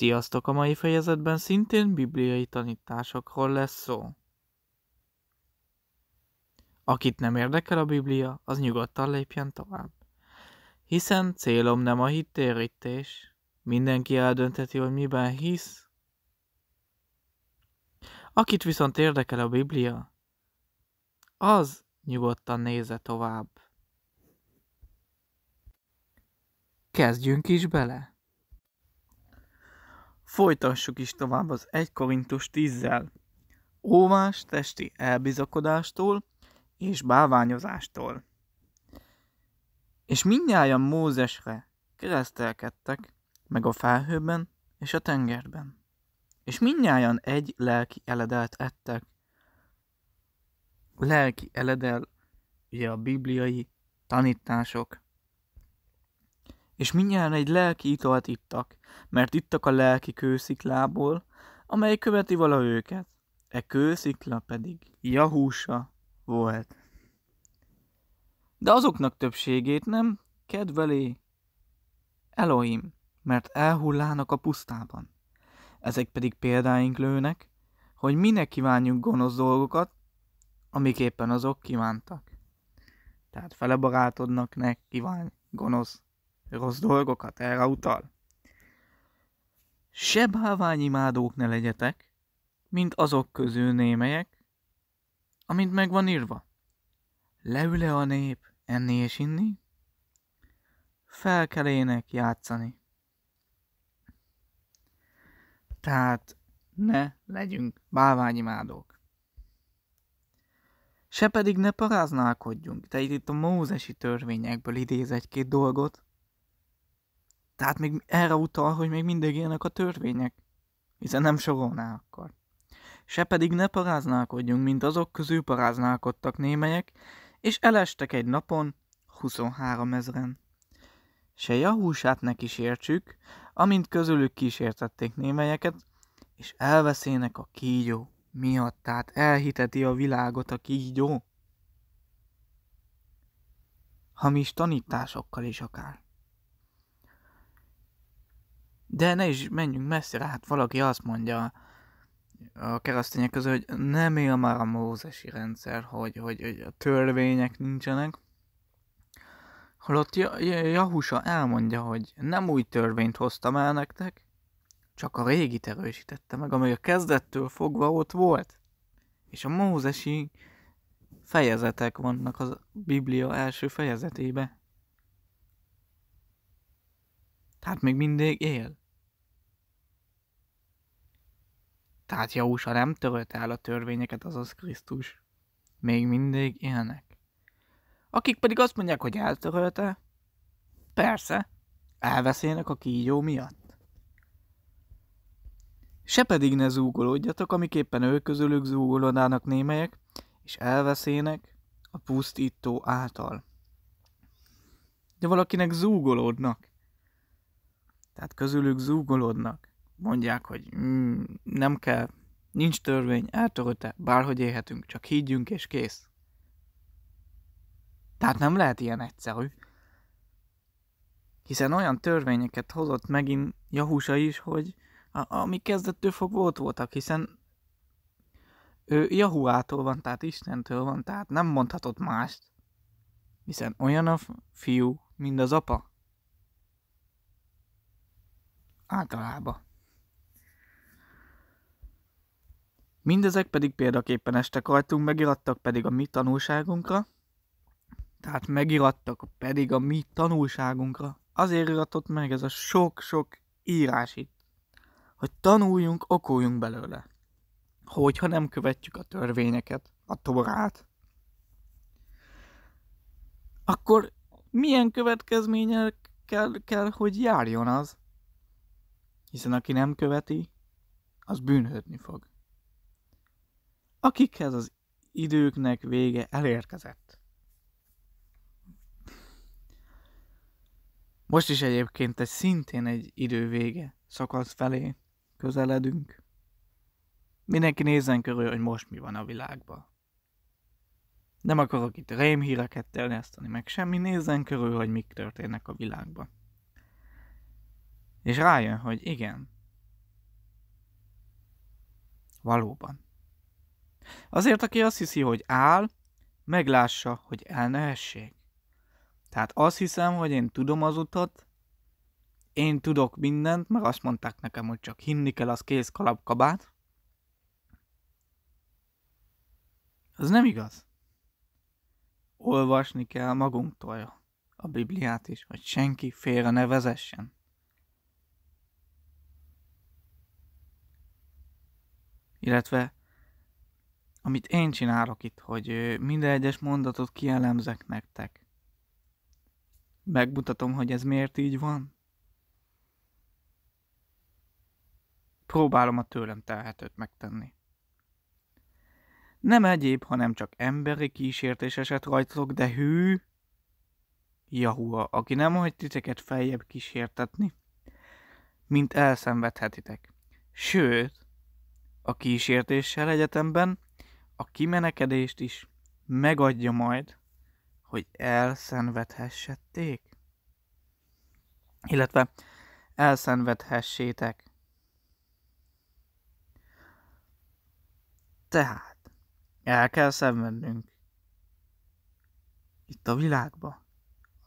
Sziasztok! A mai fejezetben szintén bibliai tanításokról lesz szó. Akit nem érdekel a Biblia, az nyugodtan lépjen tovább. Hiszen célom nem a hittérítés, mindenki eldönteti, hogy miben hisz. Akit viszont érdekel a Biblia, az nyugodtan néze tovább. Kezdjünk is bele! Folytassuk is tovább az 1 Korintus 10-zel. Óvás testi elbizakodástól és báványozástól. És mindnyájan Mózesre keresztelkedtek, meg a felhőben és a tengerben. És mindnyájan egy lelki eledelt ettek. Lelki eledel, ugye a bibliai tanítások, és mindjárt egy lelki italt ittak, mert ittak a lelki kősziklából, amely követi vala őket. E kőszikla pedig Jahúsa volt. De azoknak többségét nem kedvelé Elohim, mert elhullának a pusztában. Ezek pedig példáink lőnek, hogy minek kívánjuk gonosz dolgokat, amik éppen azok kívántak. Tehát fele barátodnak ne kívánj gonosz rossz dolgokat, erre utal. Se báványimádók ne legyetek, mint azok közül némelyek, amint meg van írva. Leüle a nép enni és inni, felkelének játszani. Tehát ne legyünk báványimádók. Se pedig ne paráználkodjunk, Tehát itt a mózesi törvényekből idéz egy-két dolgot, tehát még erre utal, hogy még mindig élnek a törvények, hiszen nem sorolná akkor. Se pedig ne paráználkodjunk, mint azok közül paráználkodtak némelyek, és elestek egy napon 23 ezeren. Se jahúsát ne kísértsük, amint közülük kísértették némelyeket, és elveszének a kígyó miatt, tehát elhiteti a világot a kígyó. Hamis tanításokkal is akár de ne is menjünk messzire, hát valaki azt mondja a keresztények közül, hogy nem él már a mózesi rendszer, hogy, hogy, hogy a törvények nincsenek. Holott Jahusa elmondja, hogy nem új törvényt hoztam el nektek, csak a régit erősítette meg, amely a kezdettől fogva ott volt. És a mózesi fejezetek vannak az Biblia első fejezetébe. Tehát még mindig él. Tehát Jausa nem törölte el a törvényeket, azaz Krisztus. Még mindig élnek. Akik pedig azt mondják, hogy eltörölte, persze, elveszélnek a kígyó miatt. Se pedig ne zúgolódjatok, amiképpen ők közülük zúgolodának némelyek, és elveszének a pusztító által. De valakinek zúgolódnak. Tehát közülük zúgolódnak mondják, hogy mm, nem kell, nincs törvény, eltörölte, bárhogy élhetünk, csak higgyünk és kész. Tehát nem lehet ilyen egyszerű. Hiszen olyan törvényeket hozott megint Jahusa is, hogy a, ami kezdettől fog volt voltak, hiszen ő Jahuától van, tehát Istentől van, tehát nem mondhatott mást. Hiszen olyan a fiú, mint az apa. Általában. Mindezek pedig példaképpen estek rajtunk, megirattak pedig a mi tanulságunkra, tehát megirattak pedig a mi tanulságunkra. Azért iratott meg ez a sok-sok írás itt, hogy tanuljunk, okuljunk belőle. Hogyha nem követjük a törvényeket, a torát, akkor milyen következményekkel kell, hogy járjon az? Hiszen aki nem követi, az bűnhődni fog akikhez az időknek vége elérkezett. Most is egyébként egy szintén egy idővége szakasz felé közeledünk. Mindenki nézzen körül, hogy most mi van a világban. Nem akarok itt rémhíreket terjeszteni, meg semmi, nézzen körül, hogy mik történnek a világban. És rájön, hogy igen. Valóban. Azért, aki azt hiszi, hogy áll, meglássa, hogy el ne essék. Tehát azt hiszem, hogy én tudom az utat, én tudok mindent, meg azt mondták nekem, hogy csak hinni kell, az kész kalapkabát. Az nem igaz. Olvasni kell magunktól a Bibliát is, hogy senki félre ne vezessen. Illetve amit én csinálok itt, hogy minden egyes mondatot kielemzek nektek. Megmutatom, hogy ez miért így van. Próbálom a tőlem telhetőt megtenni. Nem egyéb, hanem csak emberi kísértés esett rajtok, de hű, Jahua, aki nem hagy titeket feljebb kísértetni, mint elszenvedhetitek. Sőt, a kísértéssel egyetemben a kimenekedést is megadja majd, hogy elszenvedhessették? Illetve elszenvedhessétek. Tehát, el kell szenvednünk. Itt a világba.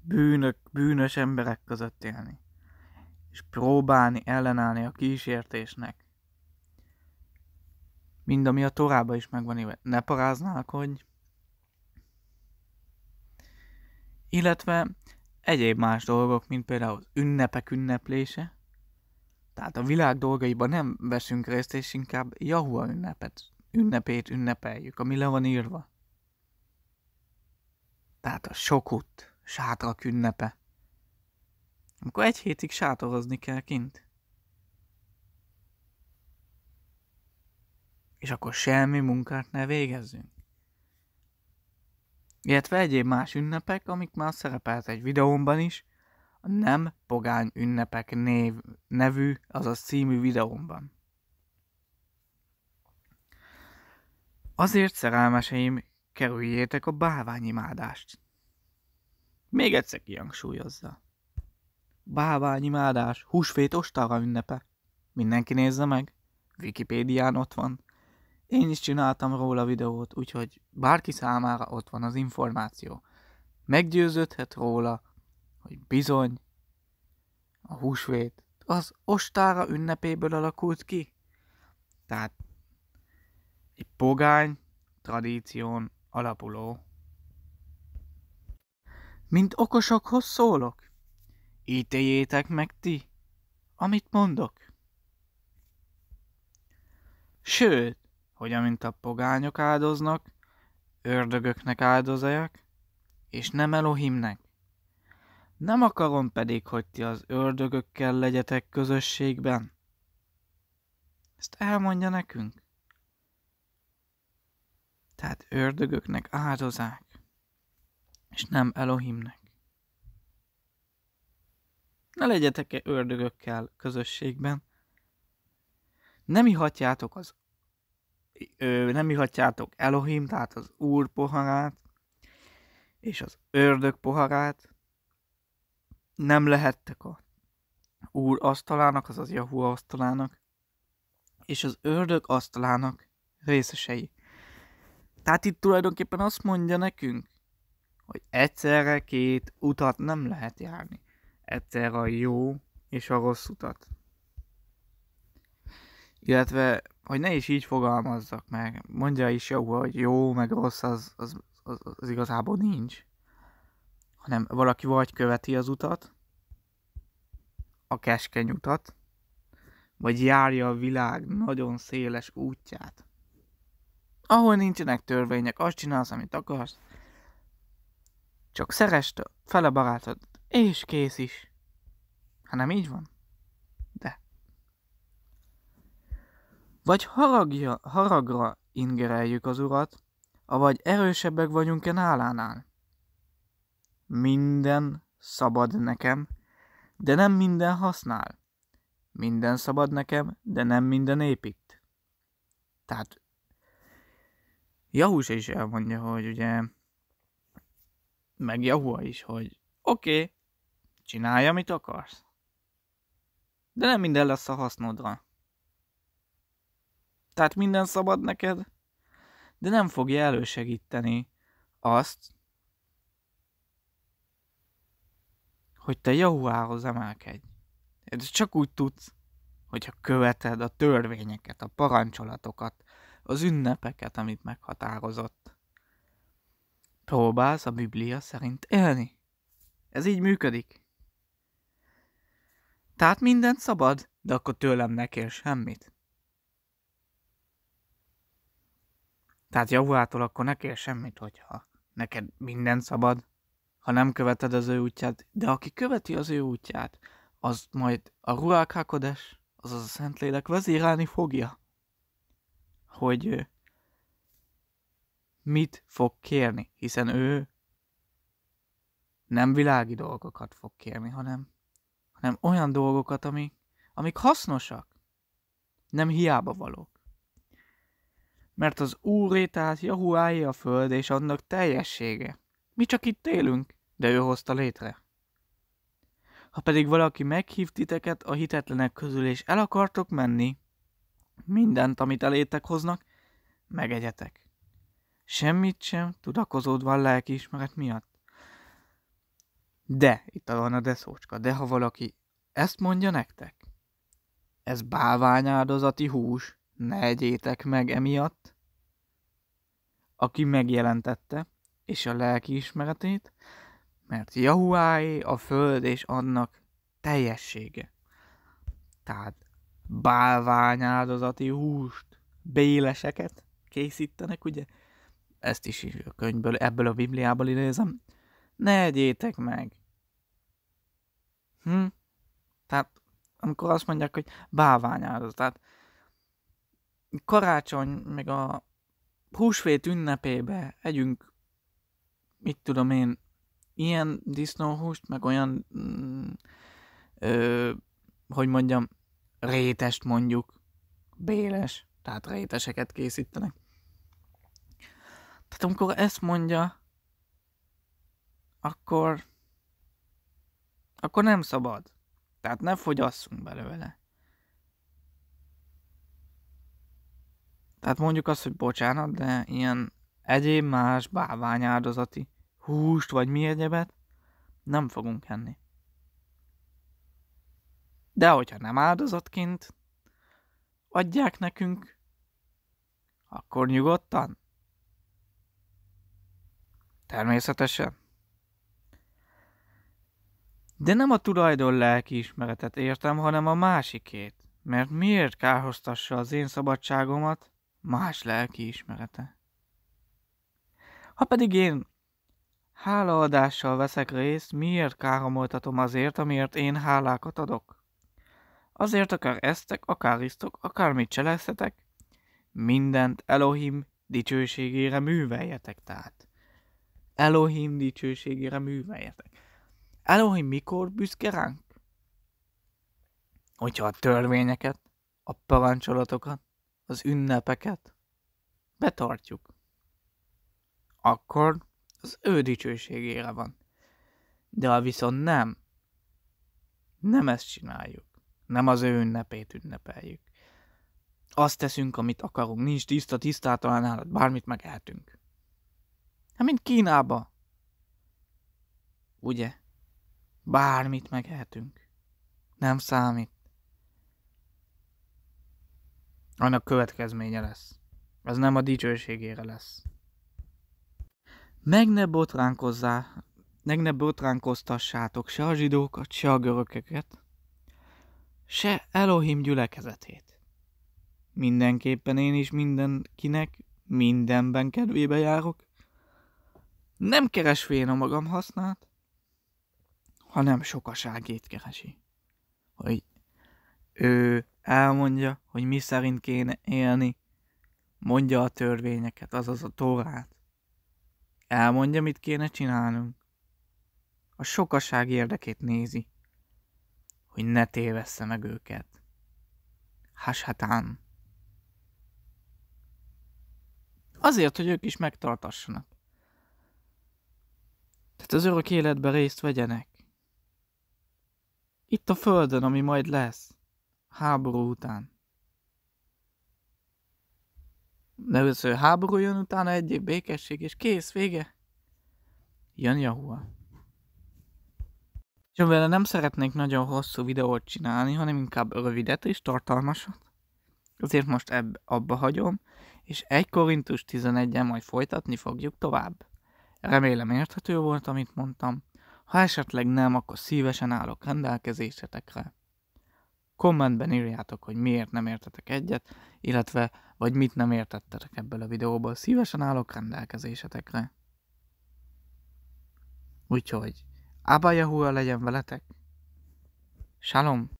Bűnök, bűnös emberek között élni. És próbálni ellenállni a kísértésnek mind ami a torába is megvan éve. Ne hogy... Illetve egyéb más dolgok, mint például az ünnepek ünneplése. Tehát a világ dolgaiban nem veszünk részt, és inkább Jahua ünnepet, ünnepét ünnepeljük, ami le van írva. Tehát a sokut, sátrak ünnepe. Amikor egy hétig sátorozni kell kint. és akkor semmi munkát ne végezzünk. Illetve egyéb más ünnepek, amik már szerepelt egy videómban is, a nem pogány ünnepek név, nevű, azaz című videómban. Azért szerelmeseim, kerüljétek a báványimádást. Még egyszer kihangsúlyozza. Báványimádás, húsvét ostara ünnepe. Mindenki nézze meg. Wikipédián ott van. Én is csináltam róla videót, úgyhogy bárki számára ott van az információ. Meggyőződhet róla, hogy bizony a húsvét az ostára ünnepéből alakult ki. Tehát egy pogány tradíción alapuló. Mint okosokhoz szólok, ítéljétek meg ti, amit mondok. Sőt, hogy amint a pogányok áldoznak, ördögöknek áldozajak, és nem Elohimnek. Nem akarom pedig, hogy ti az ördögökkel legyetek közösségben. Ezt elmondja nekünk. Tehát ördögöknek áldozák, és nem Elohimnek. Ne legyetek-e ördögökkel közösségben? Nem ihatjátok az ö, nem ihatjátok Elohim, tehát az Úr poharát, és az ördög poharát, nem lehettek a Úr asztalának, azaz Jahu asztalának, és az ördög asztalának részesei. Tehát itt tulajdonképpen azt mondja nekünk, hogy egyszerre két utat nem lehet járni. Egyszerre a jó és a rossz utat. Illetve hogy ne is így fogalmazzak meg. Mondja is jó, hogy jó, meg rossz, az, az, az, az igazából nincs. Hanem valaki vagy követi az utat, a keskeny utat, vagy járja a világ nagyon széles útját. Ahol nincsenek törvények, azt csinálsz, amit akarsz, csak szerest fele barátod, és kész is. Hanem így van. Vagy haragja, haragra ingereljük az urat, avagy erősebbek vagyunk-e nálánál? Minden szabad nekem, de nem minden használ. Minden szabad nekem, de nem minden épít. Tehát Jahus is elmondja, hogy ugye, meg Jahua is, hogy oké, okay, csinálj, amit akarsz. De nem minden lesz a hasznodra tehát minden szabad neked, de nem fogja elősegíteni azt, hogy te Jahuához emelkedj. Ez csak úgy tudsz, hogyha követed a törvényeket, a parancsolatokat, az ünnepeket, amit meghatározott. Próbálsz a Biblia szerint élni. Ez így működik. Tehát mindent szabad, de akkor tőlem ne kér semmit. Tehát javulától akkor ne kér semmit, hogyha neked minden szabad, ha nem követed az ő útját, de aki követi az ő útját, az majd a Ruák Hakodes, azaz a Szentlélek vezérelni fogja, hogy mit fog kérni, hiszen ő nem világi dolgokat fog kérni, hanem, hanem olyan dolgokat, ami, amik hasznosak, nem hiába valók mert az Úré tehát Jahuáé a föld és annak teljessége. Mi csak itt élünk, de ő hozta létre. Ha pedig valaki meghív titeket a hitetlenek közül és el akartok menni, mindent, amit elétek hoznak, megegyetek. Semmit sem tudakozódva a lelkiismeret miatt. De, itt van a deszócska, de ha valaki ezt mondja nektek, ez bálványáldozati hús, ne egyétek meg emiatt, aki megjelentette, és a lelki ismeretét, mert Jahuáé a föld és annak teljessége. Tehát bálványáldozati húst, béleseket készítenek, ugye? Ezt is a könyvből, ebből a Bibliából idézem. Ne egyétek meg! Hm? Tehát, amikor azt mondják, hogy bálványáldozat, tehát karácsony, meg a húsvét ünnepébe együnk, mit tudom én, ilyen disznóhúst, meg olyan, mm, ö, hogy mondjam, rétest mondjuk, béles, tehát réteseket készítenek. Tehát amikor ezt mondja, akkor, akkor nem szabad. Tehát ne fogyasszunk belőle. Tehát mondjuk azt, hogy bocsánat, de ilyen egyéb más báványáldozati húst vagy mi egyebet nem fogunk enni. De hogyha nem áldozatként adják nekünk, akkor nyugodtan. Természetesen. De nem a tulajdon lelki ismeretet értem, hanem a másikét. Mert miért kárhoztassa az én szabadságomat, más lelki ismerete. Ha pedig én hálaadással veszek részt, miért káromoltatom azért, amiért én hálákat adok? Azért akár eztek, akár isztok, akár mit cselekszetek, mindent Elohim dicsőségére műveljetek tehát. Elohim dicsőségére műveljetek. Elohim mikor büszke ránk? Hogyha a törvényeket, a parancsolatokat, az ünnepeket betartjuk, akkor az ő dicsőségére van. De ha viszont nem, nem ezt csináljuk, nem az ő ünnepét ünnepeljük. Azt teszünk, amit akarunk, nincs tiszta, tisztátalan állat, bármit megehetünk. Hát mint Kínába. Ugye? Bármit megehetünk. Nem számít annak következménye lesz. Az nem a dicsőségére lesz. Meg ne botránkozzá, meg ne botránkoztassátok se a zsidókat, se a görököket, se Elohim gyülekezetét. Mindenképpen én is mindenkinek mindenben kedvébe járok. Nem keresvén a magam hasznát, hanem sokaságét keresi. Hogy ő elmondja, hogy mi szerint kéne élni, mondja a törvényeket, azaz a tórát. Elmondja, mit kéne csinálnunk. A sokaság érdekét nézi, hogy ne tévessze meg őket. Hashatán. Azért, hogy ők is megtartassanak. Tehát az örök életbe részt vegyenek. Itt a földön, ami majd lesz háború után. De először háború jön, utána egy év békesség, és kész, vége. Jön Jahua. És vele nem szeretnék nagyon hosszú videót csinálni, hanem inkább rövidet és tartalmasat. Azért most ebb, abba hagyom, és 1 Korintus 11-en majd folytatni fogjuk tovább. Remélem érthető volt, amit mondtam. Ha esetleg nem, akkor szívesen állok rendelkezésetekre kommentben írjátok, hogy miért nem értetek egyet, illetve vagy mit nem értettetek ebből a videóból. Szívesen állok rendelkezésetekre. Úgyhogy, Abba legyen veletek! Shalom!